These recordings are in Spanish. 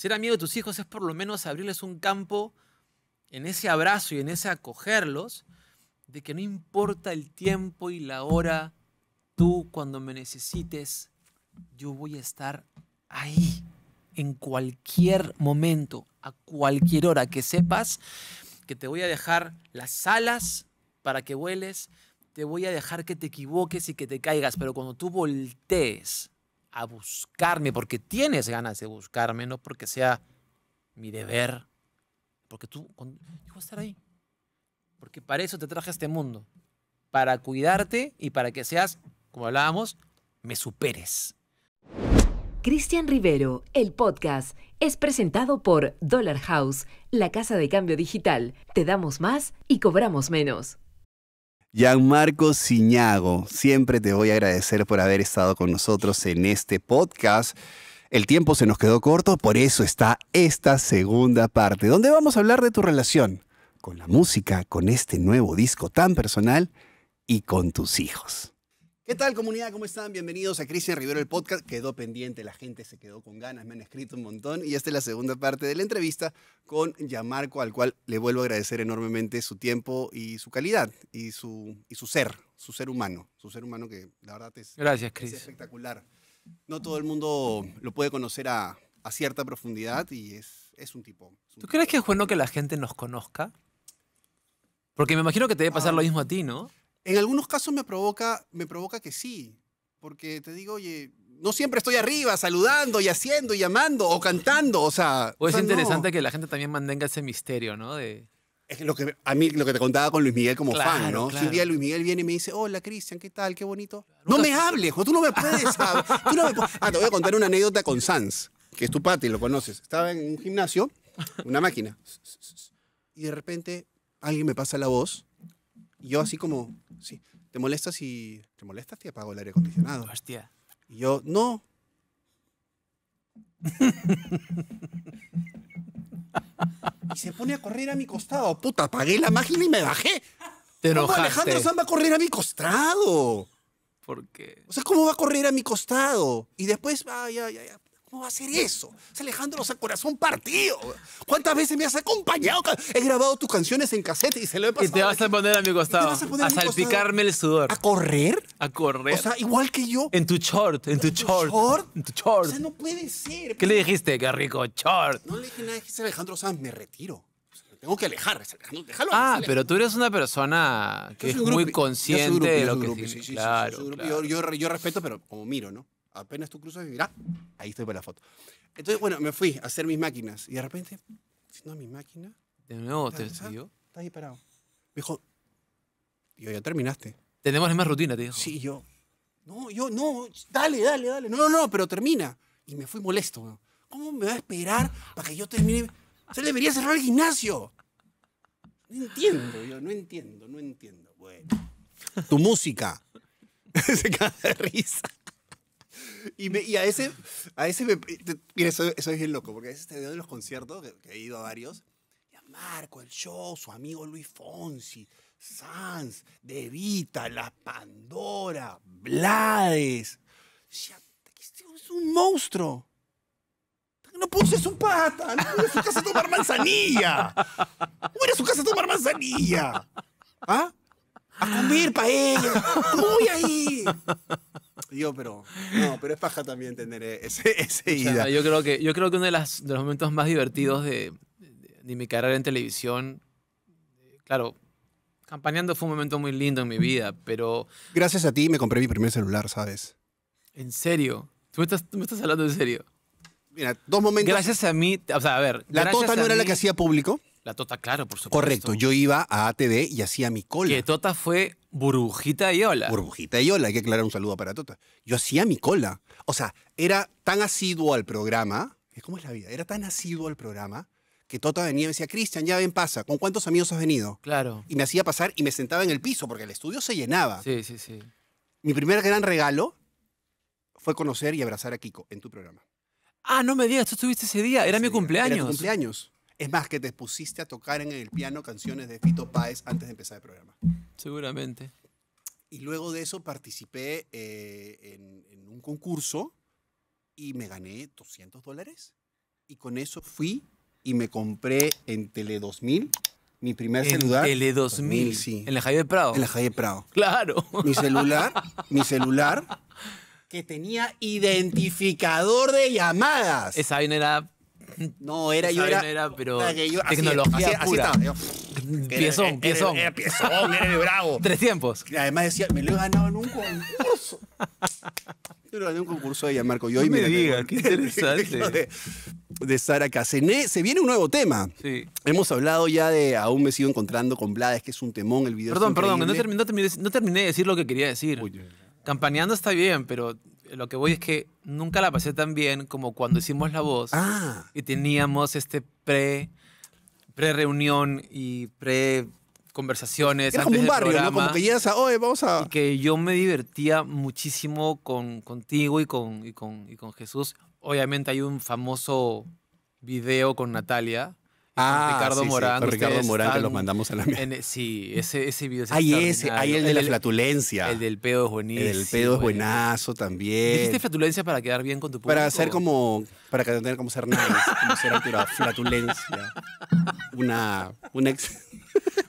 Ser amigo de tus hijos es por lo menos abrirles un campo en ese abrazo y en ese acogerlos, de que no importa el tiempo y la hora, tú cuando me necesites, yo voy a estar ahí, en cualquier momento, a cualquier hora, que sepas que te voy a dejar las alas para que vueles, te voy a dejar que te equivoques y que te caigas, pero cuando tú voltees a buscarme, porque tienes ganas de buscarme, no porque sea mi deber, porque tú yo voy a estar ahí, porque para eso te traje a este mundo, para cuidarte y para que seas, como hablábamos, me superes. Cristian Rivero, el podcast, es presentado por Dollar House, la casa de cambio digital. Te damos más y cobramos menos. Gianmarco Ciñago, siempre te voy a agradecer por haber estado con nosotros en este podcast. El tiempo se nos quedó corto, por eso está esta segunda parte, donde vamos a hablar de tu relación con la música, con este nuevo disco tan personal y con tus hijos. ¿Qué tal comunidad? ¿Cómo están? Bienvenidos a Cristian Rivero el podcast. Quedó pendiente, la gente se quedó con ganas, me han escrito un montón y esta es la segunda parte de la entrevista con Yamarco, al cual le vuelvo a agradecer enormemente su tiempo y su calidad y su, y su ser, su ser humano, su ser humano que la verdad es, espectacular. No todo el mundo lo puede conocer a, cierta profundidad y es, es un tipo. ¿Tú crees que es bueno que la gente nos conozca? Porque me imagino que te debe pasar ah. lo mismo a ti, ¿no? En algunos casos me provoca, me provoca que sí, porque te digo, oye, no siempre estoy arriba saludando y haciendo y llamando o cantando, o sea... O es interesante que la gente también mantenga ese misterio, ¿no? De... Es lo que a mí lo que te contaba con Luis Miguel como fan, ¿no? Si un día Luis Miguel viene y me dice, hola Cristian, ¿qué tal? Qué bonito. no me hables, tú no me puedes hablar. Tú no me Ah, te voy a contar una anécdota con Sanz, que es tu pati, lo conoces. Estaba en un gimnasio, una máquina, y de repente alguien me pasa la voz yo así como, sí, ¿te molestas si te molestas si apago el aire acondicionado? Hostia. Y yo, no. y se pone a correr a mi costado. Puta, apagué la máquina y me bajé. Te Alejandro Sanz va a correr a mi costado? Porque. O sea, ¿cómo va a correr a mi costado? Y después, ay, ya, ay, ¿Cómo va a ser eso? Es Alejandro sea, Corazón partido. ¿Cuántas veces me has acompañado? He grabado tus canciones en cassette y se lo he pasado. Y te vas a poner a mi costado. a, salpicarme el sudor. ¿A correr? A correr. O sea, igual que yo. En tu short, en tu, short? short. En tu short. O sea, no puede ser. ¿Qué le dijiste? Qué rico short. No le dije nada, dijiste Alejandro sea, me retiro tengo que alejar. Déjalo, ah, pero tú eres una persona que es muy consciente de lo que claro, yo, respeto, pero como miro, ¿no? apenas tú cruzas y dirás, ahí estoy para la foto. Entonces, bueno, me fui a hacer mis máquinas y de repente, no, mi máquina. De nuevo, ¿te siguió? Estás ahí parado. Me dijo, yo ya terminaste. Tenemos la misma rutina, te dijo. Sí, yo. No, yo, no, dale, dale, dale. No, no, no, pero termina. Y me fui molesto. ¿Cómo me va a esperar para que yo termine? Se debería cerrar el gimnasio. No entiendo, yo no entiendo, no entiendo. Bueno. Tu música. Se cae de risa. Y, a ese, a ese me, mira, soy, es loco, porque a veces te veo en los conciertos, que, he ido a varios, y a Marco, el show, su amigo Luis Fonsi, Sanz, De Vita, La Pandora, Blades. Este es un monstruo. No puse su pata, no pude a su casa a tomar manzanilla. No a su casa a tomar manzanilla. ¿Ah? A comer paella. ¿Cómo voy ahí? Yo, pero. No, pero es paja también tener e-, ese, ese ida. yo creo que, yo creo que uno de, los momentos más divertidos de, mi carrera en televisión. Claro, Campañando fue un momento muy lindo en mi vida, pero... Gracias a ti me compré mi primer celular, ¿sabes? ¿En serio? ¿Tú me estás, hablando en serio? Mira, dos momentos... Gracias a mí, o sea, a ver... ¿La Tota no era la que hacía público? La Tota, claro, por supuesto. Correcto, yo iba a ATV y hacía mi cola. Que Tota fue Burbujita y hola Burbujita y hola hay que aclarar un saludo para Tota. Yo hacía mi cola. O sea, era tan asiduo al programa. ¿Cómo es la vida? Era tan asiduo al programa que Tota venía y me decía, Cristian, ya ven, pasa. ¿Con cuántos amigos has venido? Claro. Y me hacía pasar y me sentaba en el piso porque el estudio se llenaba. Sí, sí, sí. Mi primer gran regalo fue conocer y abrazar a Kiko en tu programa. Ah, no me digas, tú estuviste ese día. Era mi cumpleaños. Era tu cumpleaños. Es más, que te pusiste a tocar en el piano canciones de Fito Páez antes de empezar el programa. Seguramente. Y luego de eso participé eh, en, un concurso y me gané 200 dólares. Y con eso fui y me compré en Tele 2000 mi primer en celular. Tele 2000, 2000, sí. En la Javier Prado. En la Javier Prado. Claro. Mi celular, mi celular que tenía identificador de llamadas. Esa bien era no, era yo. Era, era, pero. Que yo, tecnología. Así, estaba. piezón, era, piezón. Era, piezón, era bravo. Tres tiempos. Y además decía, me lo he ganado en un concurso. Yo lo gané en un concurso ella, Marco. Yo hoy me, diga, qué interesante. De, Sara Casené. Se viene un nuevo tema. Sí. Hemos hablado ya de Aún me sigo encontrando con Blades, que es un temón el video. Perdón, perdón, no, terminé, no terminé de decir lo que quería decir. Campaneando está bien, pero lo que voy es que nunca la pasé tan bien como cuando hicimos la voz ah. y teníamos este pre pre-reunión y pre conversaciones Era como un barrio, Como que ya, oye, vamos a... que yo me divertía muchísimo con, contigo con, y con Jesús. Obviamente hay un famoso video con Natalia, Ah, Ricardo Morán. Ricardo Morán, que los mandamos a la mierda. sí, ese, ese video es Hay ese, hay el de la flatulencia. El del pedo es buenísimo. El del pedo es eh. buenazo también. ¿Dijiste flatulencia para quedar bien con tu público? Para hacer como, para tener como ser nice, como ser altura, flatulencia. Una, una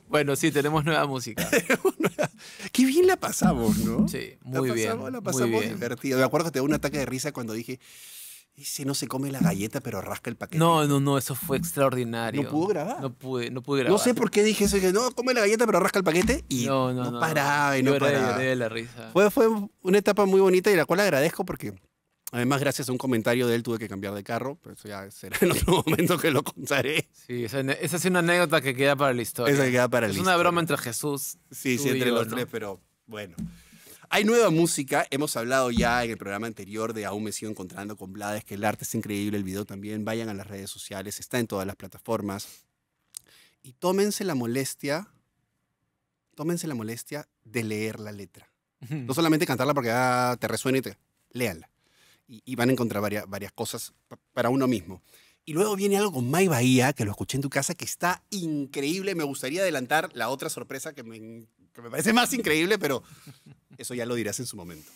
Bueno, sí, tenemos nueva música. Qué bien la pasamos, ¿no? Sí, muy la pasamos, bien. La pasamos muy Me acuerdo que te dio un ataque de risa cuando dije, y si no se come la galleta, pero rasca el paquete. No, no, no, eso fue extraordinario. No pudo grabar. No pude, no pude grabar. No sé por qué dije eso, dije, no, come la galleta, pero rasca el paquete. Y no, no, no paraba y no paraba. risa. Fue, fue una etapa muy bonita y la cual agradezco porque Además, gracias a un comentario de él tuve que cambiar de carro, pero eso ya será en otro momento que lo contaré. Sí, esa, es una anécdota que queda para la historia. Esa queda para la historia. Es una broma entre Jesús. Sí, sí, entre los tres, pero bueno. Hay nueva música, hemos hablado ya en el programa anterior de Aún me sigo encontrando con Blades, que el arte es increíble, el video también, vayan a las redes sociales, está en todas las plataformas. Y tómense la molestia, tómense la molestia de leer la letra. No solamente cantarla porque ah, te resuena y te... Léanla. Y, van a encontrar varias, cosas para uno mismo. Y luego viene algo con May Bahía, que lo escuché en tu casa, que está increíble. Me gustaría adelantar la otra sorpresa que me, que me parece más increíble, pero eso ya lo dirás en su momento.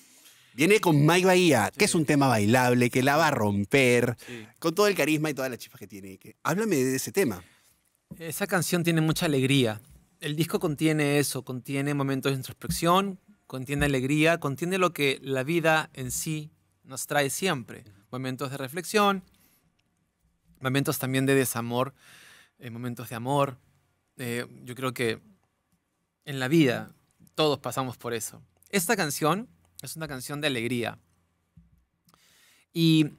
Viene con Mike Bahía, que es un tema bailable, que la va a romper, con todo el carisma y toda la chispas que tiene. Háblame de ese tema. Esa canción tiene mucha alegría. El disco contiene eso, contiene momentos de introspección, contiene alegría, contiene lo que la vida en sí nos trae siempre. Momentos de reflexión, momentos también de desamor, eh, momentos de amor. Eh, yo creo que en la vida todos pasamos por eso esta canción es una canción de alegría. Y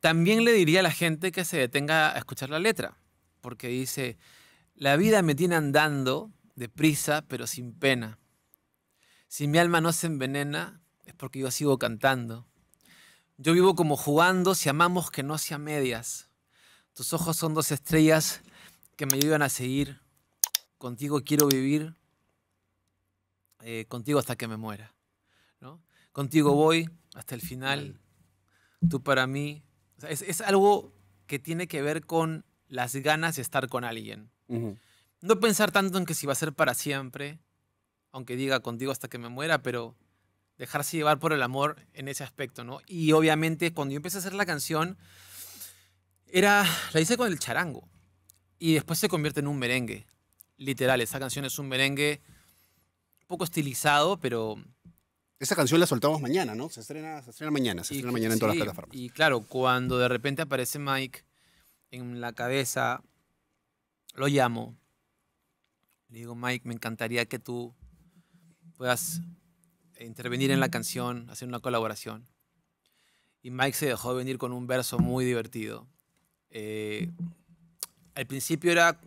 también le diría a la gente que se detenga a escuchar la letra, porque dice, la vida me tiene andando deprisa, pero sin pena. Si mi alma no se envenena, es porque yo sigo cantando. Yo vivo como jugando si amamos que no sea medias. Tus ojos son dos estrellas que me ayudan a seguir. Contigo quiero vivir eh, contigo hasta que me muera. ¿no? Contigo voy hasta el final, tú para mí. es, algo que tiene que ver con las ganas de estar con alguien. No pensar tanto en que si va a ser para siempre, aunque diga contigo hasta que me muera, pero dejarse llevar por el amor en ese aspecto, ¿no? Y obviamente cuando yo empecé a hacer la canción, era, la hice con el charango y después se convierte en un merengue. Literal, esa canción es un merengue poco estilizado, pero... Esa canción la soltamos mañana, ¿no? Se estrena, se estrena mañana, se estrena mañana en todas las plataformas. Y claro, cuando de repente aparece Mike en la cabeza, lo llamo. Le digo, Mike, me encantaría que tú puedas intervenir en la canción, hacer una colaboración. Y Mike se dejó venir con un verso muy divertido. Eh, al principio era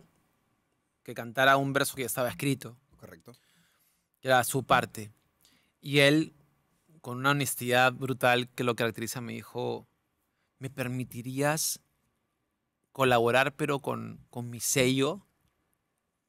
que cantara un verso que ya estaba escrito. Correcto era su parte. Y él, con una honestidad brutal que lo caracteriza, me dijo, ¿me permitirías colaborar pero con, con mi sello?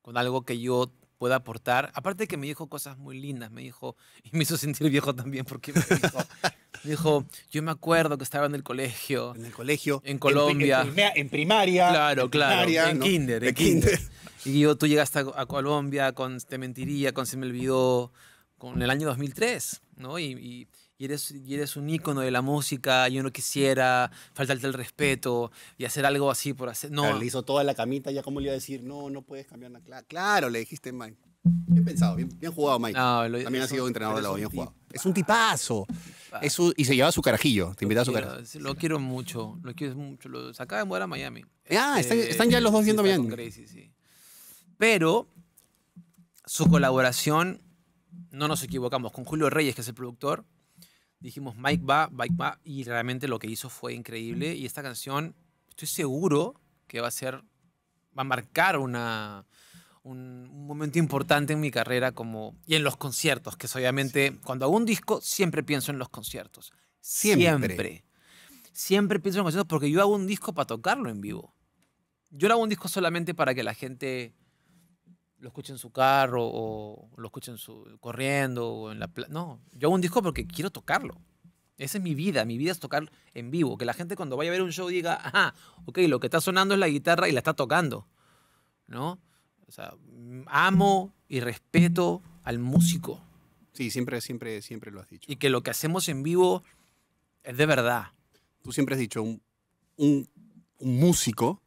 Con algo que yo pueda aportar. Aparte que me dijo cosas muy lindas, me dijo, y me hizo sentir viejo también porque me dijo, yo me acuerdo que estaba en el colegio. En el colegio. En Colombia. En, primaria. Claro, claro. en kinder, en kinder. Y yo, tú llegaste a, Colombia con Te Mentiría, con Se Me Olvidó, con el año 2003, ¿no? Y, eres, eres un ícono de la música, yo no quisiera faltarte el respeto y hacer algo así por hacer. No. le hizo toda la camita, ya como le iba a decir, no, no puedes cambiar nada. Claro, claro, le dijiste, Mike. Bien pensado, bien, jugado, Mike. También ha sido entrenador de la bien jugado. Es un tipazo. Ah. y se lleva su carajillo, te invitaba a su Lo quiero mucho, lo quiero mucho. Lo sacaba de a Miami. Ah, este, están, ya los dos viendo bien. sí. Pero su colaboración, no nos equivocamos, con Julio Reyes, que es el productor, dijimos Mike va, Mike va, y realmente lo que hizo fue increíble. Y esta canción, estoy seguro que va a ser, va a marcar un, momento importante en mi carrera como, y en los conciertos, que es obviamente, cuando hago un disco, siempre pienso en los conciertos. Siempre. siempre. pienso en los conciertos porque yo hago un disco para tocarlo en vivo. Yo no hago un disco solamente para que la gente lo escuchen en su carro o lo escuchen corriendo o en la No, yo hago un disco porque quiero tocarlo. Esa es mi vida, mi vida es tocar en vivo. Que la gente cuando vaya a ver un show diga, ah, ok, lo que está sonando es la guitarra y la está tocando. ¿No? O sea, amo y respeto al músico. Sí, siempre, siempre, siempre lo has dicho. Y que lo que hacemos en vivo es de verdad. Tú siempre has dicho, un músico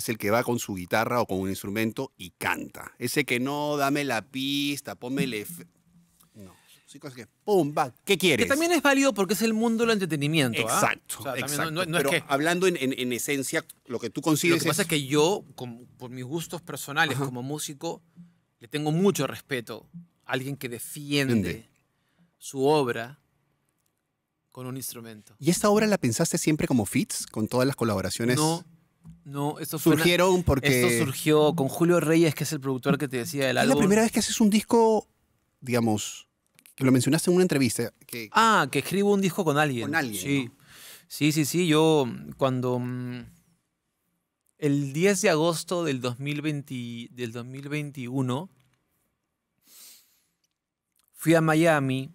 es el que va con su guitarra o con un instrumento y canta. Ese que no, dame la pista, pómele... Mm. No, sí, cosas que, va, ¿qué quieres? Que también es válido porque es el mundo del entretenimiento. Exacto, exacto. Pero hablando en, esencia, lo que tú consigues Lo que pasa es, que yo, por mis gustos personales como músico, le tengo mucho respeto a alguien que defiende su obra con un instrumento. ¿Y esta obra la pensaste siempre como fits, con todas las colaboraciones? No, no, esto porque. surgió con Julio Reyes, que es el productor que te decía del álbum. Es la primera vez que haces un disco, digamos, que lo mencionaste en una entrevista. ah, que escribo un disco con alguien. Con alguien. Sí. Sí, sí, sí. Yo cuando. Mm, el 10 de agosto del, del 2021 fui a Miami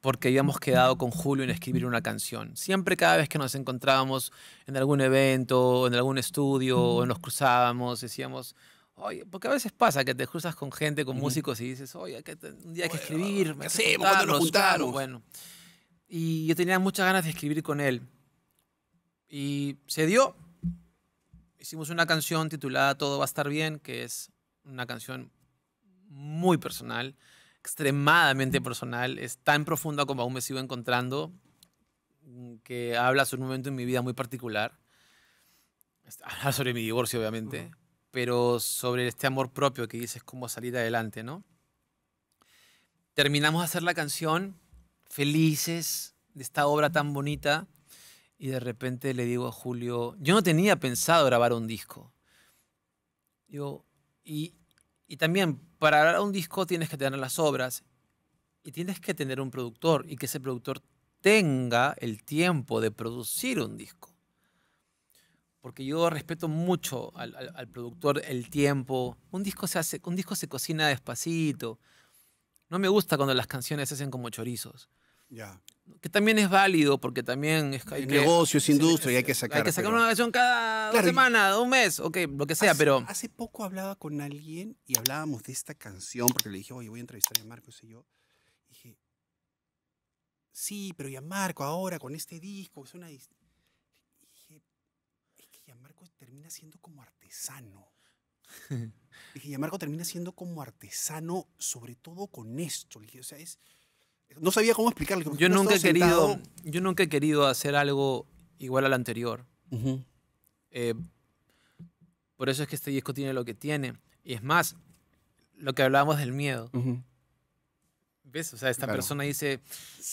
porque habíamos quedado con Julio en escribir una canción. Siempre cada vez que nos encontrábamos en algún evento, en algún estudio, nos cruzábamos, decíamos, oye, porque a veces pasa que te cruzas con gente, con músicos y dices, oye, que un día hay que escribir, me cuando nos juntamos? Bueno, y yo tenía muchas ganas de escribir con él. Y se dio. Hicimos una canción titulada Todo va a estar bien, que es una canción muy personal extremadamente personal, es tan profunda como aún me sigo encontrando, mm, que habla sobre un momento en mi vida muy particular. Habla sobre mi divorcio, obviamente, pero sobre este amor propio que dices cómo salir adelante, ¿no? Terminamos de hacer la canción, felices de esta obra tan bonita, y de repente le digo a Julio, yo no tenía pensado grabar un disco. Yo, y, y también para grabar un disco tienes que tener las obras y tienes que tener un productor y que ese productor tenga el tiempo de producir un disco. Porque yo respeto mucho al, productor el tiempo. Un disco, se hace, un disco se cocina despacito. No me gusta cuando las canciones se hacen como chorizos. Que también es válido porque también es, negocio negocios, industria, y hay que sacar. Hay que sacar una canción cada semana, un mes, ok, lo que sea, pero. Hace poco hablaba con alguien y hablábamos de esta canción porque le dije, oye, voy a entrevistar a Marcos y yo. dije, sí, pero ya Marco ahora con este disco, es una. Dije, es que ya Marco termina siendo como artesano. dije, ya Marco termina siendo como artesano, sobre todo con esto. Le dije, o sea, es no sabía cómo explicarle. Yo nunca, he querido, yo nunca he querido hacer algo igual al anterior. Eh, por eso es que este disco tiene lo que tiene. Y es más, lo que hablábamos del miedo. ¿Ves? O sea, esta persona dice,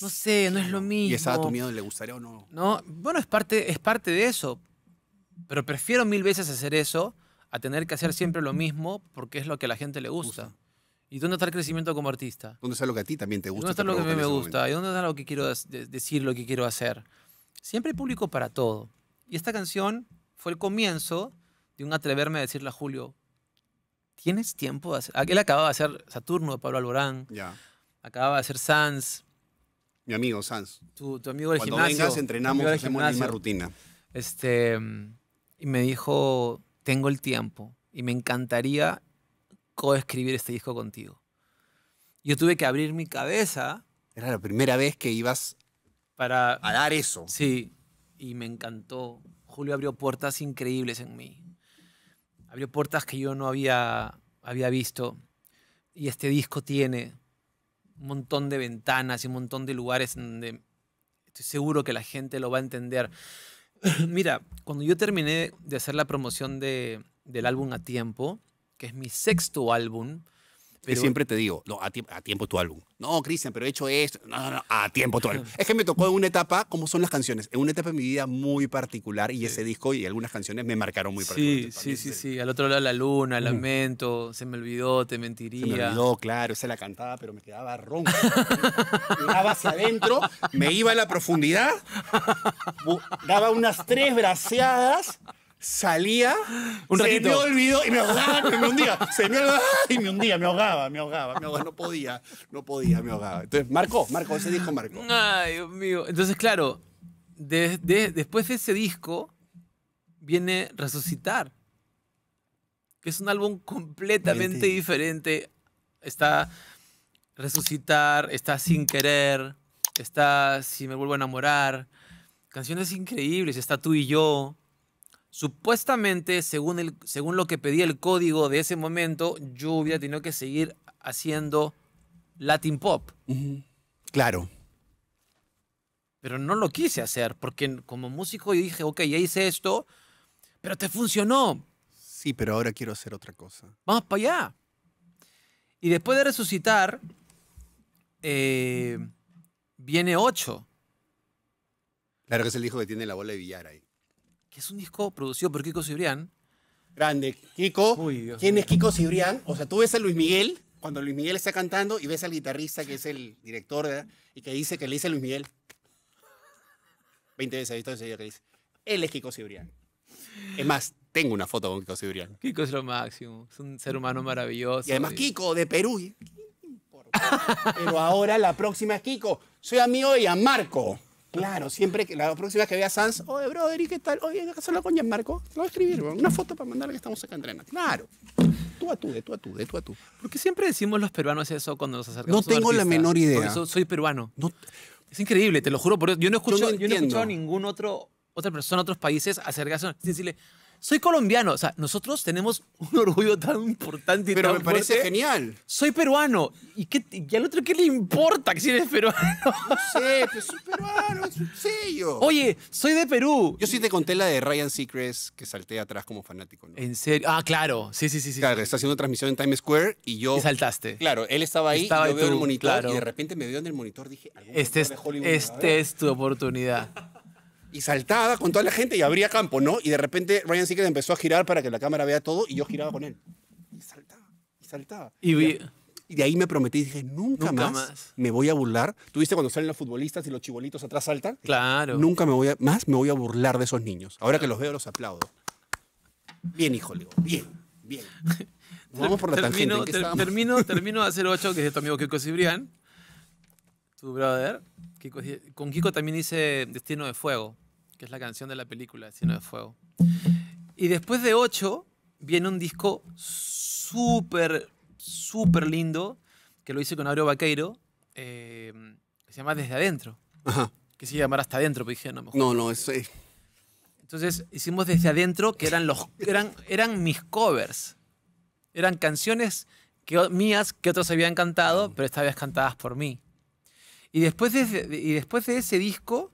no sé, no es lo mismo. ¿Y esa tu miedo le gustaría o no? No, bueno, es parte, es parte de eso. Pero prefiero mil veces hacer eso a tener que hacer siempre lo mismo porque es lo que a la gente le gusta. ¿Y dónde está el crecimiento como artista? ¿Dónde está lo que a ti también te gusta? ¿Dónde está lo que a mí me gusta? ¿Y dónde está lo que quiero decir, lo que quiero hacer? Siempre hay público para todo. Y esta canción fue el comienzo de un atreverme a decirle a Julio, ¿tienes tiempo? De hacer? Ah, él acababa de hacer Saturno de Pablo Alborán. Ya. Acababa de hacer Sans. Mi amigo Sans. Tu, amigo del gimnasio. Cuando vengas entrenamos, hacemos la misma rutina. Este, y me dijo, tengo el tiempo y me encantaría escribir este disco contigo. Yo tuve que abrir mi cabeza. Era la primera vez que ibas para, a dar eso. Sí, y me encantó. Julio abrió puertas increíbles en mí. Abrió puertas que yo no había, había visto. Y este disco tiene un montón de ventanas y un montón de lugares donde estoy seguro que la gente lo va a entender. Mira, cuando yo terminé de hacer la promoción del álbum a tiempo, que es mi sexto álbum. siempre te digo, no, a, tiempo, tu álbum. No, Cristian, pero he hecho esto. No, no, no, a tiempo tu álbum. es que me tocó en una etapa, como son las canciones, en una etapa de mi vida muy particular y ese disco y algunas canciones me marcaron muy particularmente. Sí, sí, sí, sí, Al otro lado la luna, lamento, se me olvidó, te mentiría. Se me olvidó, claro, se la cantaba, pero me quedaba ronco. Miraba hacia adentro, me iba a la profundidad, daba unas tres braceadas salía, un se me olvidó y me ahogaba, se me olvidó, y me hundía, me ahogaba, me ahogaba, me ahogaba, no podía, no podía, me ahogaba. Entonces, Marco, Marco, ese disco Marco. Ay, Dios mío. Entonces, claro, después de ese disco viene Resucitar, que es un álbum completamente diferente. Está Resucitar, está Sin Querer, está Si me vuelvo a enamorar, canciones increíbles, está Tú y yo. Supuestamente, según, lo que pedía el código de ese momento, yo hubiera tenido que seguir haciendo Latin Pop. Claro. Pero no lo quise hacer, porque como músico yo dije, ok, ya hice esto, pero te funcionó. Sí, pero ahora quiero hacer otra cosa. Vamos para allá. Y después de resucitar, eh, viene 8. Claro que es el hijo que tiene la bola de billar ahí es un disco producido por Kiko Cibrián. Grande, Kiko. ¿Quién es Kiko Cibrián? O sea, tú ves a Luis Miguel cuando Luis Miguel está cantando y ves al guitarrista que es el director y que dice que le dice a Luis Miguel. 20 veces he visto ese día que dice. Él es Kiko Cibrián. Es más, tengo una foto con Kiko Cibrián. Kiko es lo máximo. Es un ser humano maravilloso. Y además Kiko de Perú. Pero ahora la próxima es Kiko. Soy amigo de Marco. Claro, siempre que la próxima que vea Sans, oye, brother, ¿y qué tal? Oye, ¿qué con Marco, Te lo voy a escribir, una foto para mandarle que estamos acá en Claro. Tú a tú, de tú a tú, de tú a tú. ¿Por qué siempre decimos los peruanos eso cuando nos acercamos No a No tengo la menor idea. Porque soy peruano. es increíble, te lo juro. Por Yo no he escuchado, a ningún otro, otra persona, otros países acercarse sí decirle, soy colombiano. O sea, nosotros tenemos un orgullo tan importante. Y Pero me parece genial. Soy peruano. ¿Y, qué, ¿Y al otro qué le importa que si eres peruano? No sé, pero pues soy peruano, es un sello. Oye, soy de Perú. Yo sí te conté la de Ryan Seacrest que salté atrás como fanático. ¿no? ¿En serio? Ah, claro. Sí, sí, sí. sí claro, está haciendo transmisión en Times Square y yo. Y saltaste. Claro, él estaba ahí, estaba yo veo el monitor y de repente me veo en el monitor dije. Este este es tu oportunidad. y saltaba con toda la gente y abría campo, ¿no? Y de repente Ryan Seacrest empezó a girar para que la cámara vea todo y yo giraba con él. Y saltaba, y saltaba. Y, de ahí me prometí, dije, nunca, más, me voy a burlar. tuviste cuando salen los futbolistas y los chibolitos atrás saltan? Claro. Nunca me voy a, más me voy a burlar de esos niños. Ahora que los veo, los aplaudo. Bien, hijo, bien, bien. Vamos por la termino, tangente. termino, termino hacer ocho que es de tu amigo Kiko Cibrián tu brother. con Kiko también hice Destino de Fuego, que es la canción de la película Destino de Fuego. Y después de 8 viene un disco súper, súper lindo, que lo hice con Aureo Vaqueiro, em, que se llama Desde Adentro. Que se llamar Hasta Adentro, pero pues dije, no, mejor. No, no, es... Eh. Entonces hicimos Desde Adentro, que eran, los, eran, eran mis covers. Eran canciones que, mías que otros habían cantado, mm. pero esta vez cantadas por mí. Y después de, y después de ese disco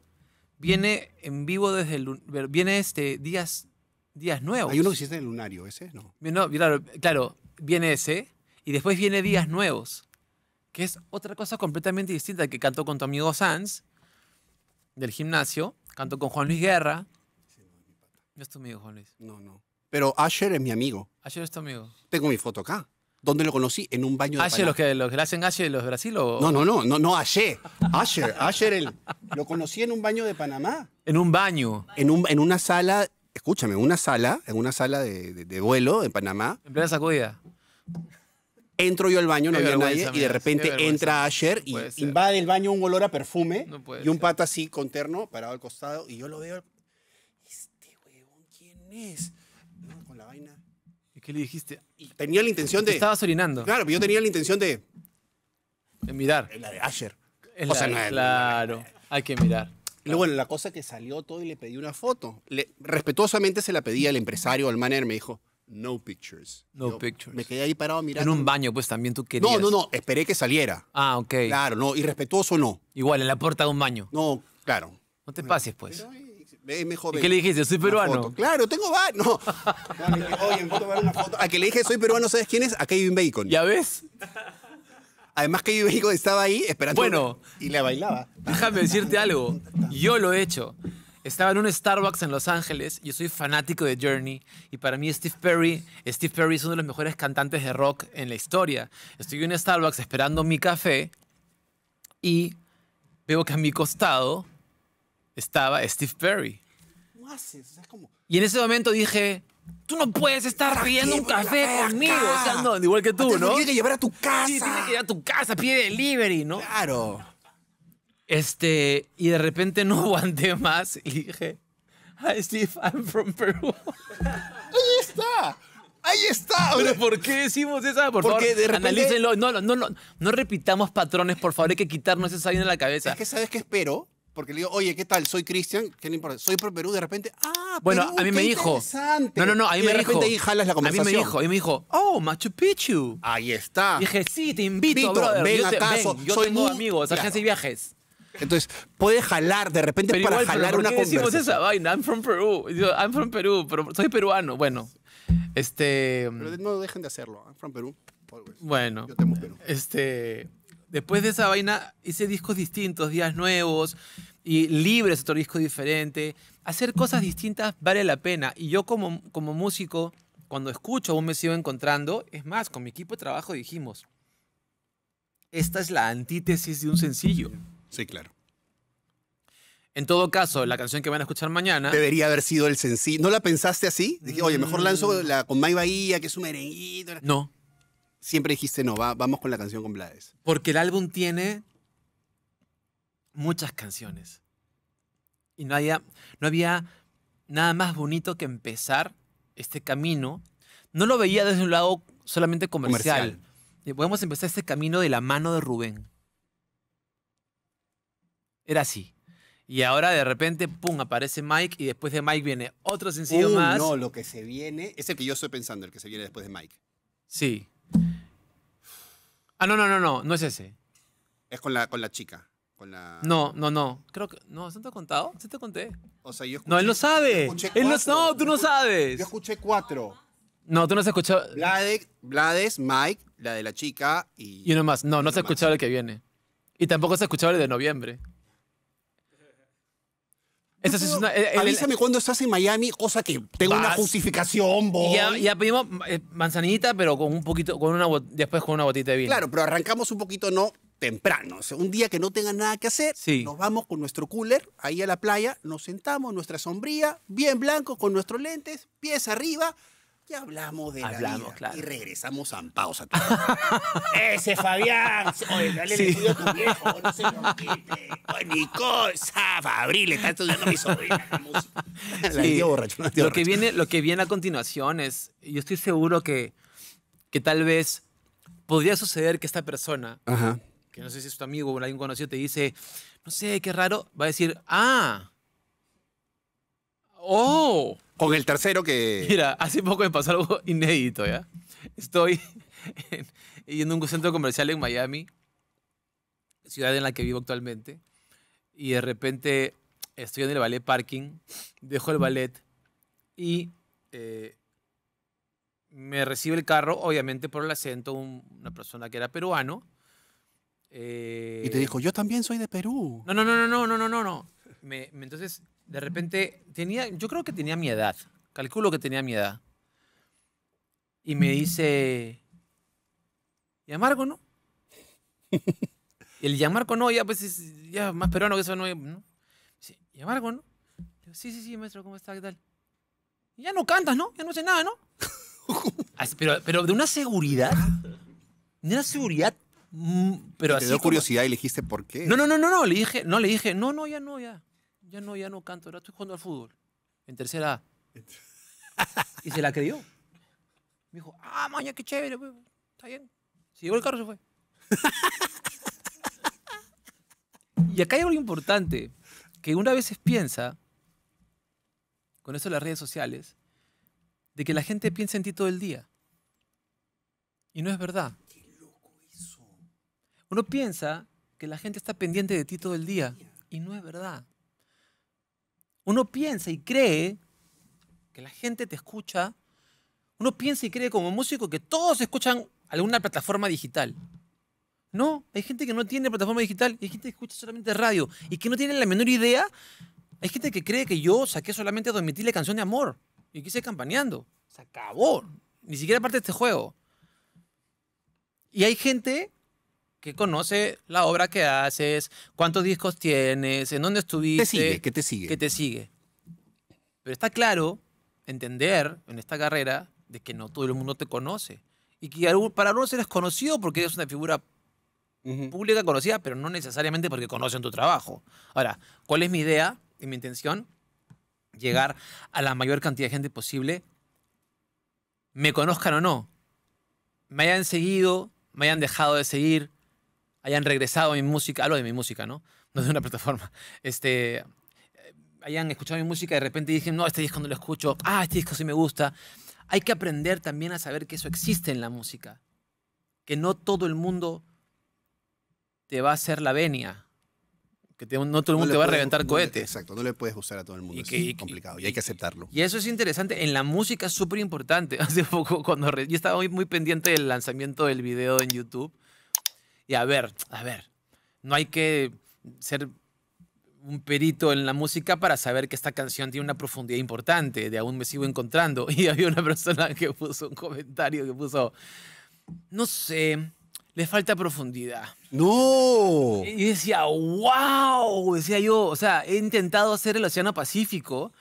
viene en vivo desde el, viene este días días nuevos. Hay uno que hiciste en el lunario, ese, ¿no? claro, claro, viene ese y después viene días nuevos, que es otra cosa completamente distinta que cantó con tu amigo Sanz del gimnasio, cantó con Juan Luis Guerra. No es tu amigo Juan Luis. No, no. Pero Asher es mi amigo. Asher es tu amigo. Tengo mi foto acá. ¿Dónde lo conocí en un baño de Ayer, los que, los que le hacen Ayer los de Brasil o. No, no, no, no, no Ayer. Ayer, lo conocí en un baño de Panamá. En un baño. En, un, en una sala, escúchame, en una sala, en una sala de, vuelo en Panamá. En plena sacudida. Entro yo al baño, no veo había nadie, y de repente entra Asher y invade el baño un olor a perfume y un pata así con terno parado al costado, y yo lo veo. Este huevón, ¿quién es? ¿Qué le dijiste? Tenía la intención de. Estabas orinando. Claro, yo tenía la intención de. De mirar. La de Asher. o sea, claro, hay que mirar. Y Bueno, la cosa que salió todo y le pedí una foto. respetuosamente se la pedí al empresario, al manager, me dijo, no pictures. No pictures. Me quedé ahí parado mirando. En un baño, pues también tú querías. No, no, no, esperé que saliera. Ah, ok. Claro, no, irrespetuoso no. Igual, en la puerta de un baño. No, claro. No te pases, pues qué le dijiste? Soy peruano. Claro, tengo va. No. A que le dije soy peruano, ¿sabes quién es? A Kevin Bacon. ¿Ya ves? Además, Kevin Bacon estaba ahí esperando. Bueno. Y le bailaba. Déjame decirte algo. Yo lo he hecho. Estaba en un Starbucks en Los Ángeles. Yo soy fanático de Journey. Y para mí, Steve Perry, Steve Perry es uno de los mejores cantantes de rock en la historia. Estoy en Starbucks esperando mi café. Y veo que a mi costado estaba Steve Perry. ¿Cómo haces? como... Y en ese momento dije, tú no puedes estar pidiendo un café conmigo. O sea, no, igual que tú, ¿no? Tiene que llevar a tu casa. Sí, tiene que llevar a tu casa, pide delivery, ¿no? Claro. Este, y de repente no aguanté más y dije, Hi Steve, I'm from Peru. Ahí está. Ahí está. Pero ¿por qué decimos esa? Por Porque favor, de repente... No, no, no, no, repitamos patrones, por favor. Hay que quitarnos esa vaina de la cabeza. Es que ¿sabes que espero? porque le digo, oye, ¿qué tal? Soy Cristian, ¿qué le importa? Soy pro Perú, de repente, ah, Bueno, Perú, a mí me dijo. interesante. No, no, no, a mí Y me de dijo. repente ahí jalas la A mí me conversación. dijo, a mí me dijo, oh, Machu Picchu. Ahí está. Dije, sí, te invito, brother. ven yo acá, soy tengo muy- amigos, Claro. de viajes. Entonces, puedes jalar, de repente para pero jalar ¿por una qué decimos esa vaina? I'm from Perú. I'm from Perú, pero soy peruano. Bueno, este... Pero no dejen de hacerlo, ¿eh? I'm From Perú. Bueno, Yo tengo Perú. este después de esa vaina hice discos distintos, días nuevos y libres, otro disco diferente. Hacer cosas distintas vale la pena. Y yo como, como músico, cuando escucho aún me sigo encontrando. Es más, con mi equipo de trabajo dijimos, esta es la antítesis de un sencillo. Sí, claro. En todo caso, la canción que van a escuchar mañana. Debería haber sido el sencillo. ¿No la pensaste así? Dije, oye, mejor lanzo mm. la con May Bahía, que es un merenguito. No siempre dijiste, no, va, vamos con la canción con Blades? Porque el álbum tiene muchas canciones. Y no había, no había nada más bonito que empezar este camino. No lo veía desde un lado solamente comercial. Podemos empezar este camino de la mano de Rubén. Era así. Y ahora de repente, pum, aparece Mike y después de Mike viene otro sencillo más. No, lo que se viene es el que yo estoy pensando, el que se viene después de Mike. Sí. Ah, no, no, no, no, no es ese. Es con la, con la chica. Con la... No, no, no. Creo que. No, ¿se te ha contado? Sí te conté? O sea, yo No, él no sabe. no, tú no sabes. Yo escuché cuatro. No, tú no has escuchado. Blades, Blades, Mike, la de la chica y. Y uno más. No, no, no se ha escuchado el que viene. Y tampoco se ha escuchado el de noviembre esas es una, eh, avísame cuando estás en Miami, cosa que tengo una justificación, voy. Ya, pedimos eh, manzanita, pero con un poquito, con una después con una botita de vino. Claro, pero arrancamos un poquito no temprano. un día que no tengan nada que hacer, nos vamos con nuestro cooler ahí a la playa, nos sentamos, nuestra sombría, bien blanco, con nuestros lentes, pies arriba, y hablamos de hablamos, la Claro. Y regresamos a pausa. Ese Fabián. Oye, dale el estudio a tu viejo. No se lo quite. Fabril, está estudiando mi sobrina. La borracho, lo, que viene, lo que viene a continuación es, yo estoy seguro que, que tal vez podría suceder que esta persona, que no sé si es tu amigo o alguien conocido, te dice, no sé, qué raro, va a decir, ah, oh. Con el tercero que. Mira, hace poco me pasó algo inédito, ¿ya? Estoy en, yendo a un centro comercial en Miami, ciudad en la que vivo actualmente, y de repente estoy en el ballet parking, dejo el ballet y eh, me recibe el carro, obviamente por el acento, una persona que era peruano. Eh, y te dijo, yo también soy de Perú. No, no, no, no, no, no, no, no. me, entonces de repente tenía, yo creo que tenía mi edad, calculo que tenía mi edad. Y me dice, ¿y amargo no? el Yamarco no, ya pues ya más peruano que eso no. ¿no? amargo no. sí, sí, sí, maestro, ¿cómo está? ¿Qué tal? Y ya no cantas, ¿no? Ya no sé nada, ¿no? pero, pero de una seguridad. De una seguridad. Mm, pero ¿Te así. dio curiosidad y le dijiste por qué. No, no, no, no, no. Le dije, no, le dije, no, no, ya no, ya ya no, ya no canto, ahora estoy jugando al fútbol. En tercera A. y se la creyó. Me dijo, ah, maña, qué chévere, está bien. Se llevó el carro y se fue. y acá hay algo importante, que una vez piensa, con eso de las redes sociales, de que la gente piensa en ti todo el día. Y no es verdad. Qué loco eso. Uno piensa que la gente está pendiente de ti todo el día. Y no es verdad. Uno piensa y cree que la gente te escucha. Uno piensa y cree como músico que todos escuchan alguna plataforma digital. No, hay gente que no tiene plataforma digital, hay gente que escucha solamente radio y que no tiene la menor idea. Hay gente que cree que yo saqué solamente transmitirle canción de amor y quise campaneando. Se acabó. Ni siquiera parte de este juego. Y hay gente que conoce la obra que haces, cuántos discos tienes, en dónde estuviste. Te sigue, que te sigue. Que te sigue. Pero está claro entender en esta carrera de que no todo el mundo te conoce. Y que para algunos eres conocido porque eres una figura pública conocida, pero no necesariamente porque conocen tu trabajo. Ahora, ¿cuál es mi idea y mi intención? Llegar a la mayor cantidad de gente posible, me conozcan o no, me hayan seguido, me hayan dejado de seguir, hayan regresado a mi música, hablo de mi música, ¿no? No de una plataforma. Este, hayan escuchado mi música y de repente dicen, no, este disco no lo escucho, ah, este disco sí me gusta. Hay que aprender también a saber que eso existe en la música, que no todo el mundo te va a hacer la venia, que no todo el mundo te va a reventar cohetes. exacto, no le puedes gustar a todo el mundo, es complicado y, hay que aceptarlo. Y eso es interesante, en la música es súper importante. Hace poco, cuando yo estaba muy pendiente del lanzamiento del video en YouTube, a ver, a ver, no hay que ser un perito en la música para saber que esta canción tiene una profundidad importante, de aún me sigo encontrando. Y había una persona que puso un comentario que puso, no sé, le falta profundidad. No. Y decía, wow, decía yo, o sea, he intentado hacer el Océano Pacífico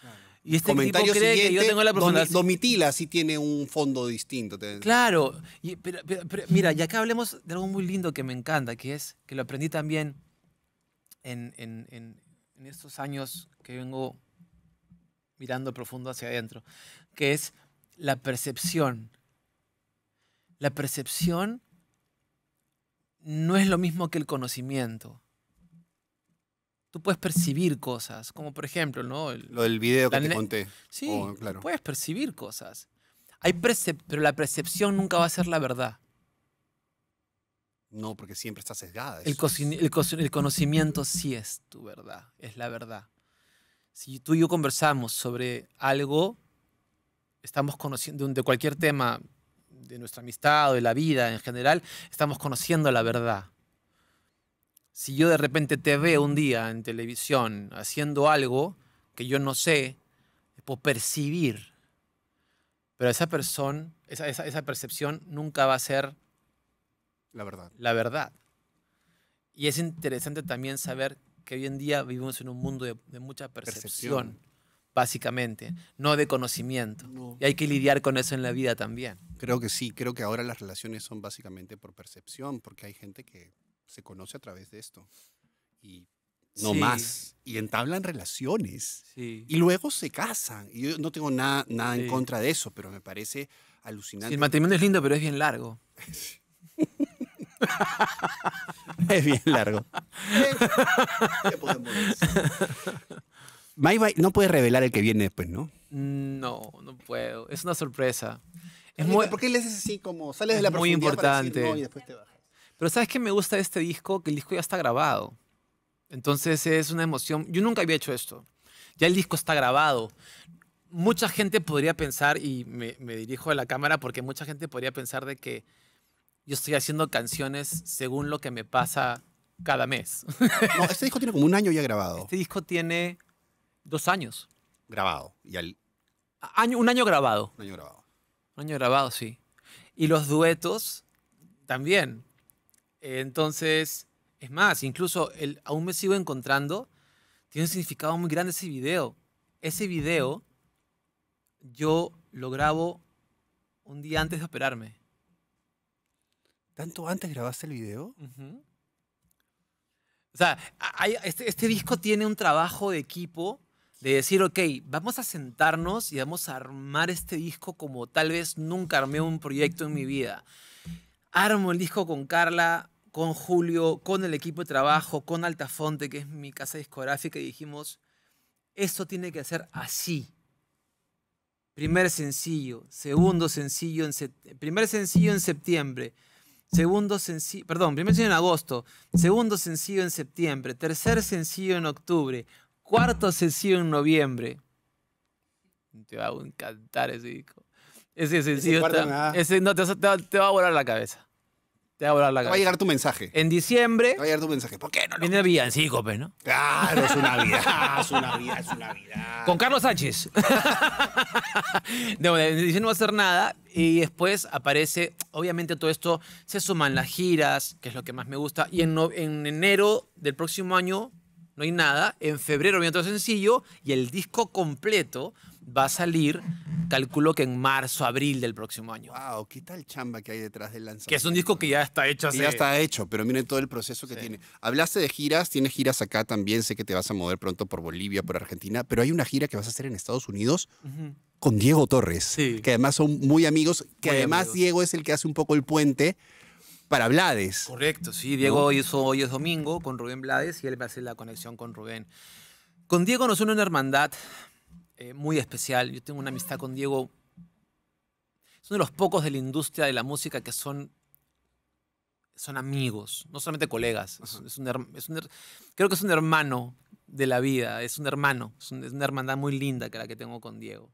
y este tipo cree que yo tengo la Domitila sí tiene un fondo distinto. Claro. pero, mira, ya que hablemos de algo muy lindo que me encanta, que es que lo aprendí también en, en estos años que vengo mirando profundo hacia adentro, que es la percepción. La percepción no es lo mismo que el conocimiento tú puedes percibir cosas, como por ejemplo, ¿no? Lo del video que te conté. Sí, oh, claro. puedes percibir cosas. Hay pero la percepción nunca va a ser la verdad. No, porque siempre está sesgada. El, el, conocimiento sí es tu verdad, es la verdad. Si tú y yo conversamos sobre algo, estamos conociendo de cualquier tema de nuestra amistad o de la vida en general, estamos conociendo la verdad si yo de repente te veo un día en televisión haciendo algo que yo no sé, puedo percibir. Pero esa persona, esa, percepción nunca va a ser la verdad. La verdad. Y es interesante también saber que hoy en día vivimos en un mundo de, mucha percepción, básicamente, no de conocimiento. Y hay que lidiar con eso en la vida también. Creo que sí, creo que ahora las relaciones son básicamente por percepción, porque hay gente que se conoce a través de esto. Y no más. Y entablan relaciones. Y luego se casan. Y yo no tengo nada, nada en contra de eso, pero me parece alucinante. el matrimonio es lindo, pero es bien largo. es bien largo. no puede revelar el que viene después, ¿no? No, no puedo. Es una sorpresa. Es muy, ¿Por qué le haces así como sales de la muy importante. y después te vas? Pero ¿sabes qué me gusta este disco? Que el disco ya está grabado. Entonces es una emoción. Yo nunca había hecho esto. Ya el disco está grabado. Mucha gente podría pensar, y me, dirijo a la cámara porque mucha gente podría pensar de que yo estoy haciendo canciones según lo que me pasa cada mes. este disco tiene como un año ya grabado. Este disco tiene dos años. Grabado. Y al... año, un año grabado. Un año grabado. Un año grabado, sí. Y los duetos también. Entonces, es más, incluso el, aún me sigo encontrando, tiene un significado muy grande ese video. Ese video yo lo grabo un día antes de operarme. ¿Tanto antes grabaste el video? O sea, este, este, disco tiene un trabajo de equipo de decir, ok, vamos a sentarnos y vamos a armar este disco como tal vez nunca armé un proyecto en mi vida. Armo el disco con Carla, con Julio, con el equipo de trabajo, con Altafonte, que es mi casa discográfica, y dijimos, esto tiene que ser así. Primer sencillo, segundo sencillo en primer sencillo en septiembre, segundo sencillo, perdón, primer sencillo en agosto, segundo sencillo en septiembre, tercer sencillo en octubre, cuarto sencillo en noviembre. Te va a encantar ese disco. Ese sencillo, no, te, te va a volar la cabeza va a llegar tu mensaje. En diciembre. va a llegar tu mensaje. ¿Por qué no? Viene en sí, pues, ¿no? Claro, es una vida. es una vida, es una vida. Con Carlos Sánchez. no, en eh, diciembre no va a hacer nada. Y después aparece, obviamente todo esto, se suman las giras, que es lo que más me gusta. Y en, en enero del próximo año no hay nada. En febrero viene otro sencillo y el disco completo va a salir, calculo que en marzo, abril del próximo año. Wow, qué tal chamba que hay detrás del lanzamiento. Que es un disco que ya está hecho. ya está hecho, pero miren todo el proceso que tiene. Hablaste de giras, tienes giras acá también, sé que te vas a mover pronto por Bolivia, por Argentina, pero hay una gira que vas a hacer en Estados Unidos. Con Diego Torres, que además son muy amigos, que además Diego es el que hace un poco el puente para Blades. Correcto, sí. Diego hoy es domingo con Rubén Blades y él va a hacer la conexión con Rubén. Con Diego nos une una hermandad eh, muy especial. Yo tengo una amistad con Diego. Es uno de los pocos de la industria de la música que son, son amigos, no solamente colegas. creo que es un hermano de la vida, es un hermano, es, una hermandad muy linda que la que tengo con Diego.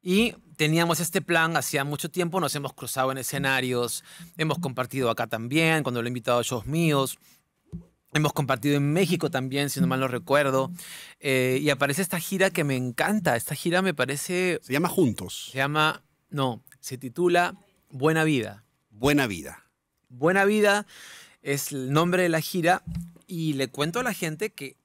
Y teníamos este plan, hacía mucho tiempo nos hemos cruzado en escenarios, hemos compartido acá también, cuando lo he invitado a shows míos. Hemos compartido en México también, si no mal lo recuerdo. Eh, y aparece esta gira que me encanta. Esta gira me parece... Se llama Juntos. Se llama... No, se titula Buena Vida. Buena Vida. Buena Vida es el nombre de la gira. Y le cuento a la gente que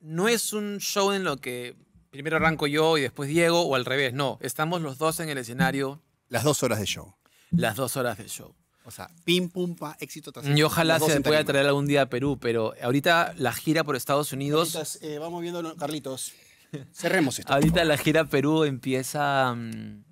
no es un show en lo que primero arranco yo y después Diego o al revés. No, estamos los dos en el escenario. Las dos horas de show. Las dos horas de show. O sea, pim, pum, pa, éxito tras mm, Y ojalá se pueda traer algún día a Perú, pero ahorita la gira por Estados Unidos. Eh, vamos viendo, Carlitos. Cerremos esto. ahorita la gira Perú empieza. Mm,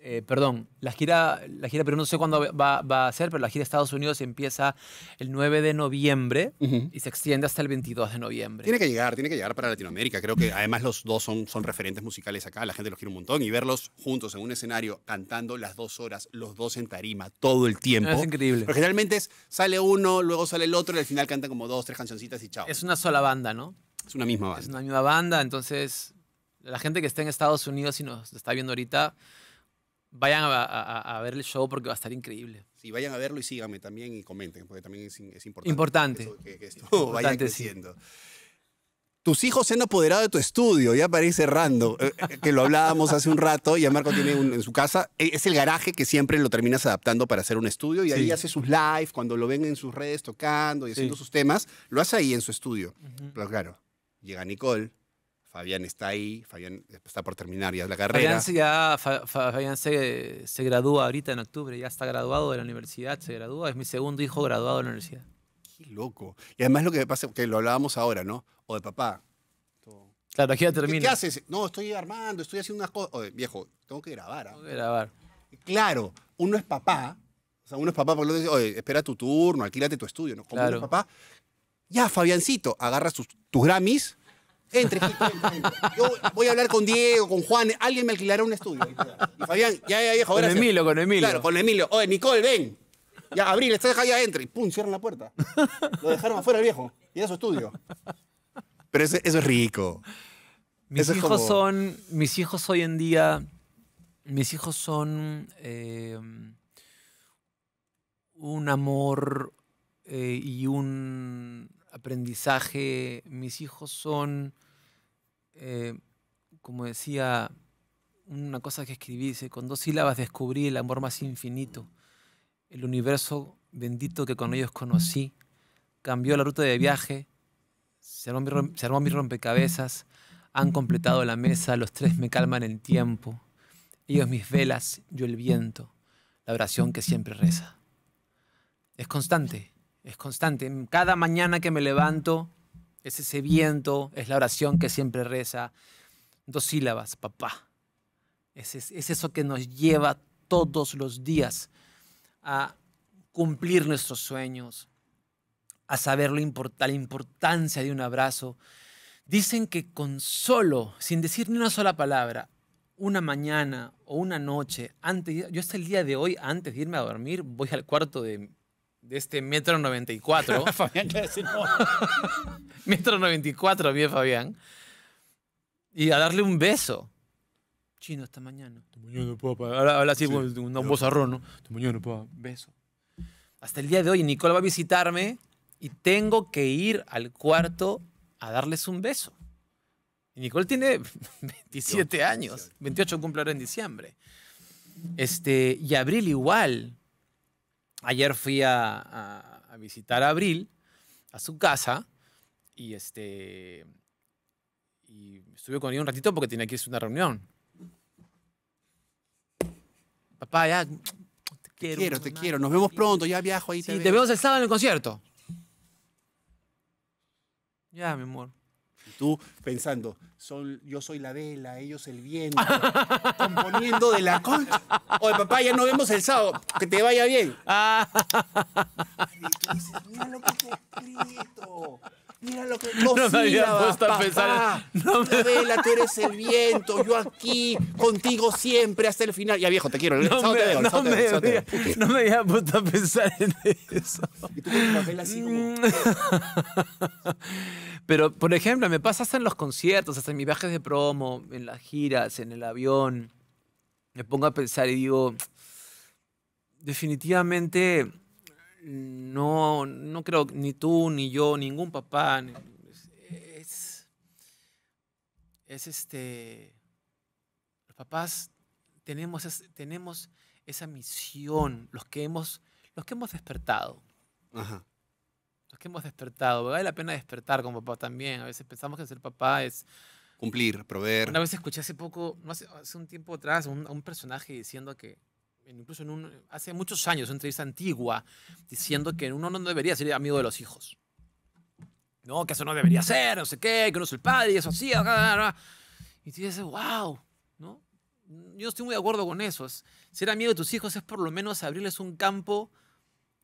eh, perdón, la gira, la gira, pero no sé cuándo va, a ser, pero la gira de Estados Unidos empieza el 9 de noviembre y se extiende hasta el 22 de noviembre. Tiene que llegar, tiene que llegar para Latinoamérica. Creo que además los dos son, son referentes musicales acá, la gente los quiere un montón y verlos juntos en un escenario cantando las dos horas, los dos en tarima, todo el tiempo. Es increíble. Pero generalmente sale uno, luego sale el otro y al final cantan como dos, tres cancioncitas y chao. Es una sola banda, ¿no? Es una misma banda. Es una misma banda, entonces la gente que está en Estados Unidos y nos está viendo ahorita Vayan a, ver el show porque va a estar increíble. Sí, vayan a verlo y síganme también y comenten, porque también es, importante. Que, esto vaya creciendo. Tus hijos se han apoderado de tu estudio, ya para ir cerrando, eh, eh, que lo hablábamos hace un rato, ya Marco tiene en su casa, eh, es el garaje que siempre lo terminas adaptando para hacer un estudio y ahí hace sus lives, cuando lo ven en sus redes tocando y haciendo sus temas, lo hace ahí en su estudio. Pero claro, llega Nicole, Fabián está ahí, Fabián está por terminar ya la carrera. Fabián, se, ya, se, se, gradúa ahorita en octubre, ya está graduado de la universidad, se gradúa, es mi segundo hijo graduado de la universidad. Qué loco. Y además lo que pasa, que lo hablábamos ahora, ¿no? O de papá. Claro, ya termina. ¿Qué, haces? No, estoy armando, estoy haciendo unas cosas. viejo, tengo que grabar. ¿ah? Tengo que grabar. Claro, uno es papá, o sea, uno es papá porque lo dice, oye, espera tu turno, alquílate tu estudio, ¿no? papá, ya, Fabiancito, agarras tus Grammys, entre, Yo voy a hablar con Diego, con Juan, alguien me alquilará un estudio. Y Fabián, ya, ya, viejo, Con Emilio, con Emilio. Claro, con Emilio. Oye, Nicole, ven. Ya, Abril, está deja ya entra. Y pum, cierran la puerta. Lo dejaron afuera, el viejo. Y era su estudio. Pero eso, es rico. Mis hijos son. Mis hijos hoy en día. Mis hijos son. Eh, un amor eh, y un aprendizaje. Mis hijos son, eh, como decía una cosa que escribí, con dos sílabas descubrí el amor más infinito, el universo bendito que con ellos conocí. Cambió la ruta de viaje, se armó, mi, rompecabezas, han completado la mesa, los tres me calman el tiempo. Ellos mis velas, yo el viento, la oración que siempre reza. Es constante, es constante. Cada mañana que me levanto, es ese viento, es la oración que siempre reza. Dos sílabas, papá. Es, eso que nos lleva todos los días a cumplir nuestros sueños, a saber lo importa la importancia de un abrazo. Dicen que con solo, sin decir ni una sola palabra, una mañana o una noche, antes, yo hasta el día de hoy, antes de irme a dormir, voy al cuarto de de este metro 94. Fabián, decir no. metro 94, bien Fabián. Y a darle un beso. Chino, hasta mañana. Tu mañana, papá. Ahora, ahora sí, pues, un ¿no? Tu mañana, papá. Beso. Hasta el día de hoy, Nicole va a visitarme y tengo que ir al cuarto a darles un beso. Y Nicole tiene 27 años. 28 cumple en diciembre. Este, y Abril igual ayer fui a, visitar a Abril, a su casa, y, este, y estuve con ella un ratito porque tenía que irse a una reunión. Papá, ya, te quiero. Te quiero, Nos vemos pronto, ya viajo ahí. Sí, te vemos el sábado en el concierto. Ya, mi amor. Y tú pensando, son, yo soy la vela, ellos el viento, componiendo de la concha. Oye, papá, ya no vemos el sábado, que te vaya bien. Ah. y lo que Mira lo que no me había puesto a pensar. No me... Vela, tú eres el viento, yo aquí, contigo siempre hasta el final. Ya viejo, te quiero. No me, no, me había puesto a pensar en eso. Y tú con papel así como... Pero, por ejemplo, me pasa hasta en los conciertos, hasta en mis viajes de promo, en las giras, en el avión. Me pongo a pensar y digo, definitivamente no, no creo ni tú, ni yo, ningún papá. es, es, este. Los papás tenemos, tenemos esa misión, los que hemos, los que hemos despertado. Los que hemos despertado. Vale la pena despertar como papá también. A veces pensamos que ser papá es. Cumplir, proveer. Una vez escuché hace poco, no hace, un tiempo atrás, un personaje diciendo que incluso hace muchos años, una entrevista antigua, diciendo que uno no debería ser amigo de los hijos. No, que eso no debería ser, no sé qué, que uno es el padre y eso así. Ah, ah, ah, y tú dices, wow, ¿no? Yo estoy muy de acuerdo con eso. ser amigo de tus hijos es por lo menos abrirles un campo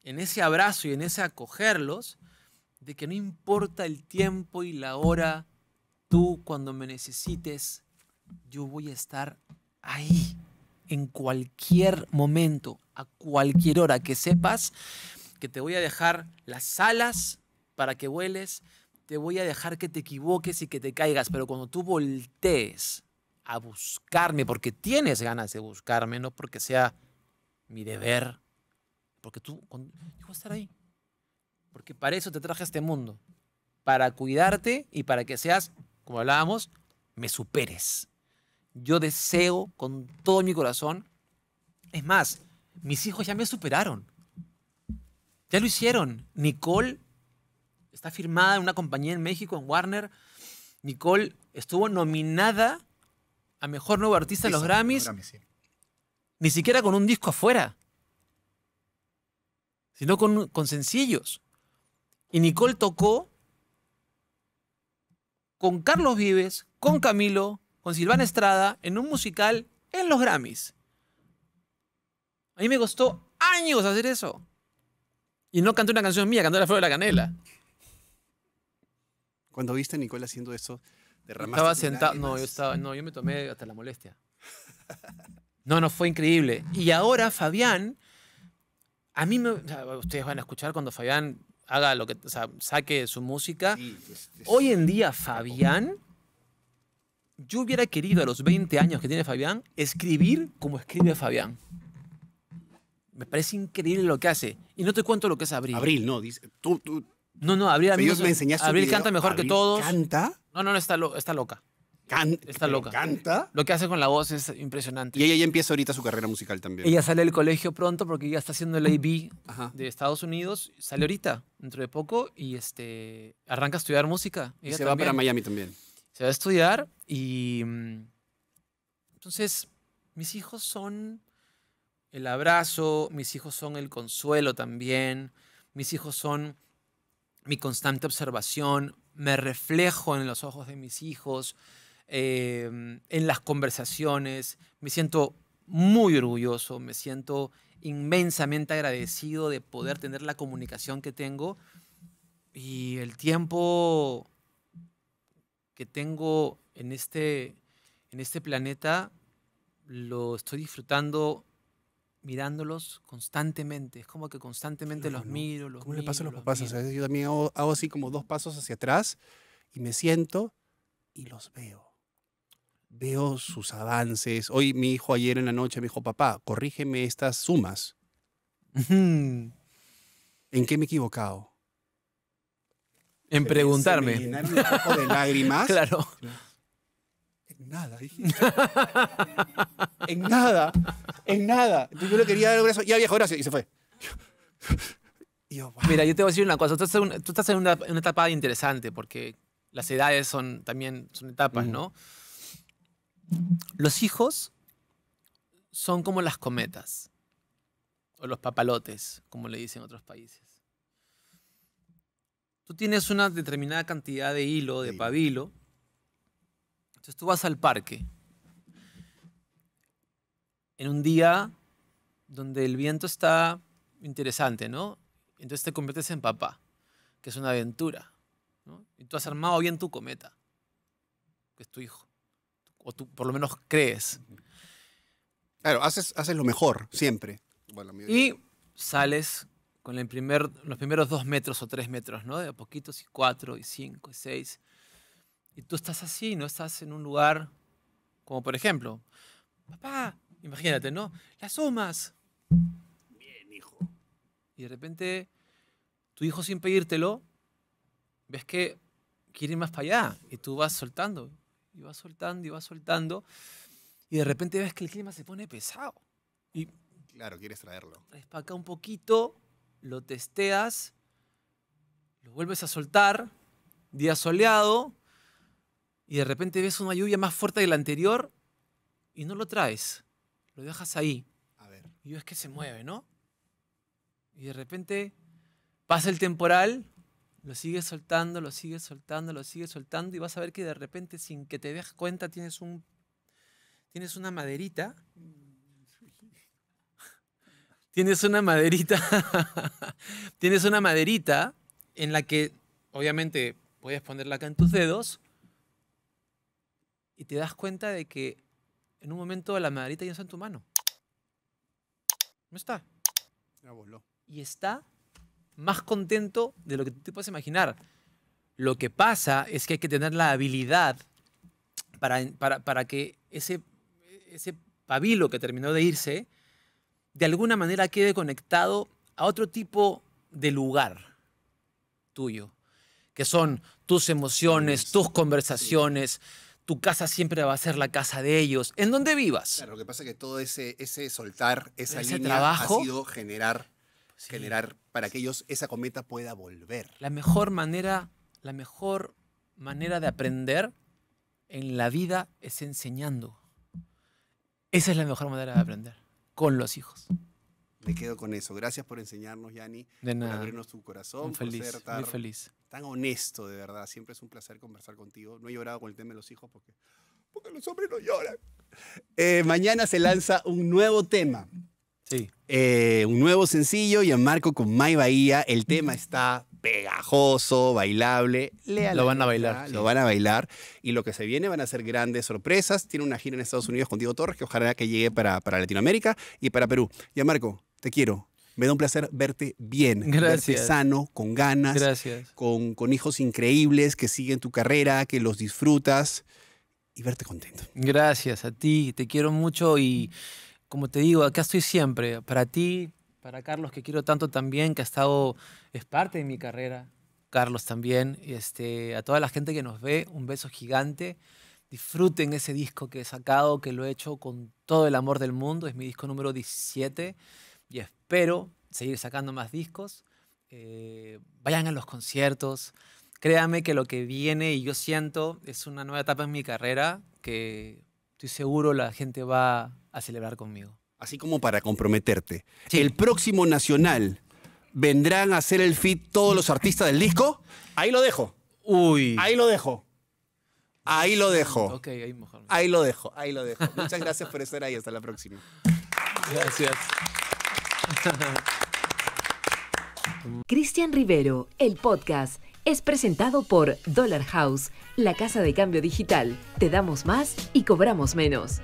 en ese abrazo y en ese acogerlos, de que no importa el tiempo y la hora, tú cuando me necesites, yo voy a estar ahí en cualquier momento, a cualquier hora, que sepas que te voy a dejar las alas para que vueles, te voy a dejar que te equivoques y que te caigas, pero cuando tú voltees a buscarme, porque tienes ganas de buscarme, no porque sea mi deber, porque tú, yo voy a estar ahí, porque para eso te traje a este mundo, para cuidarte y para que seas, como hablábamos, me superes. Yo deseo con todo mi corazón. Es más, mis hijos ya me superaron. Ya lo hicieron. Nicole está firmada en una compañía en México, en Warner. Nicole estuvo nominada a Mejor Nuevo Artista de los Grammys. Ni siquiera con un disco afuera, sino con, con sencillos. Y Nicole tocó con Carlos Vives, con Camilo, con Silvana Estrada en un musical en los Grammys. A mí me costó años hacer eso. Y no canté una canción mía, canté La Flor de la Canela. Cuando viste a Nicole haciendo eso, derramaste. Estaba sentado. No, yo estaba. No, yo me tomé hasta la molestia. No, no, fue increíble. Y ahora Fabián. A mí me. ustedes van a escuchar cuando Fabián haga lo que. O sea, saque su música. Hoy en día, Fabián yo hubiera querido a los 20 años que tiene Fabián escribir como escribe Fabián. Me parece increíble lo que hace. Y no te cuento lo que es Abril. Abril, no, dice, tú, No, no, Abril. Abril, me enseñaste Abril canta mejor que todos. ¿Canta? No, no, está, loca. está loca. ¿Canta? Lo que hace con la voz es impresionante. Y ella ya empieza ahorita su carrera musical también. Ella sale del colegio pronto porque ya está haciendo el AB de Estados Unidos. Sale ahorita, dentro de poco, y este, arranca a estudiar música. y se va para Miami también se va a estudiar y mm, entonces mis hijos son el abrazo, mis hijos son el consuelo también, mis hijos son mi constante observación, me reflejo en los ojos de mis hijos, em, en las conversaciones, me siento muy orgulloso, me siento inmensamente agradecido de poder tener la comunicación que tengo y el tiempo que tengo en este, en este planeta lo estoy disfrutando mirándolos constantemente. Es como que constantemente los miro. Los ¿Cómo le pasa a los, papás? yo también hago, así como dos pasos hacia atrás y me siento y los veo. Veo sus avances. Hoy mi hijo ayer en la noche me dijo, papá, corrígeme estas sumas. ¿En qué me he equivocado? en preguntarme. claro. En nada, dije. en nada, en nada. Yo le quería dar un y Ya viejo, gracias. Y se fue. Mira, yo te voy a decir una cosa. Tú estás en, una, etapa interesante porque las edades son también son etapas, ¿no? Los hijos son como las cometas o los papalotes, como le dicen otros países tú tienes una determinada cantidad de hilo, de pabilo. Entonces tú vas al parque en un día donde el viento está interesante, ¿no? Entonces te conviertes en papá, que es una aventura. Y tú has armado bien tu cometa, que es tu hijo. O tú por lo menos crees. Claro, haces, lo mejor siempre. y sales con el primer, los primeros dos metros o tres metros, ¿no? De a poquitos y cuatro y cinco y seis. Y tú estás así, ¿no? Estás en un lugar como, por ejemplo, papá, imagínate, ¿no? Las sumas. Bien, hijo. Y de repente, tu hijo sin pedírtelo, ves que quiere ir más para allá y tú vas soltando, y vas soltando, y vas soltando, y de repente ves que el clima se pone pesado. Y, claro, quieres traerlo. Traes para acá un poquito, lo testeas, lo vuelves a soltar, día soleado, y de repente ves una lluvia más fuerte que la anterior y no lo traes, lo dejas ahí. Y ves que se mueve, ¿no? Y de repente pasa el temporal, lo sigues soltando, lo sigues soltando, lo sigues soltando y vas a ver que de repente sin que te des cuenta tienes un tienes una maderita tienes una maderita, tienes una maderita en la que obviamente puedes ponerla acá en tus dedos y te das cuenta de que en un momento la maderita ya está en tu mano. No está. Ya voló. Y está más contento de lo que te puedes imaginar. Lo que pasa es que hay que tener la habilidad para, para, para que ese, ese pabilo que terminó de irse de alguna manera quede conectado a otro tipo de lugar tuyo, que son tus emociones, tus conversaciones. Tu casa siempre va a ser la casa de ellos. ¿En donde vivas? lo que pasa es que todo ese, soltar, ese trabajo, ha sido generar, generar para que ellos, esa cometa pueda volver. La mejor manera, la mejor manera de aprender en la vida es enseñando. Esa es la mejor manera de aprender con los hijos. Me quedo con eso. Gracias por enseñarnos, Yanni. De nada. Por abrirnos tu corazón. Muy feliz. tan, feliz. Tan honesto, de verdad. Siempre es un placer conversar contigo. No he llorado con el tema de los hijos porque, porque los hombres no lloran. Eh, mañana se lanza un nuevo tema. Sí. Eh, un nuevo sencillo y en marco con Mai Bahía. El tema está pegajoso, bailable. leal. lo van a bailar. Lo van a bailar. Y lo que se viene van a ser grandes sorpresas. Tiene una gira en Estados Unidos con Diego Torres, que ojalá que llegue para, para Latinoamérica y para Perú. Ya, Marco, te quiero. Me da un placer verte bien, Gracias. verte sano, con ganas, Gracias. Con, con hijos increíbles que siguen tu carrera, que los disfrutas y verte contento. Gracias a ti, te quiero mucho y como te digo, acá estoy siempre, para ti, para Carlos, que quiero tanto también, que ha estado, es parte de mi carrera. Carlos también. Este, a toda la gente que nos ve, un beso gigante. Disfruten ese disco que he sacado, que lo he hecho con todo el amor del mundo. Es mi disco número 17 y espero seguir sacando más discos. Eh, vayan a los conciertos. Créame que lo que viene y yo siento es una nueva etapa en mi carrera que estoy seguro la gente va a celebrar conmigo así como para comprometerte. Si El próximo nacional, ¿vendrán a hacer el fit todos los artistas del disco? Ahí lo dejo. Uy. Ahí lo dejo. Ahí lo dejo. ahí Ahí lo dejo, ahí lo dejo. Muchas gracias por estar ahí. Hasta la próxima. Gracias. Cristian Rivero, el podcast, es presentado por Dollar House, la casa de cambio digital. Te damos más y cobramos menos.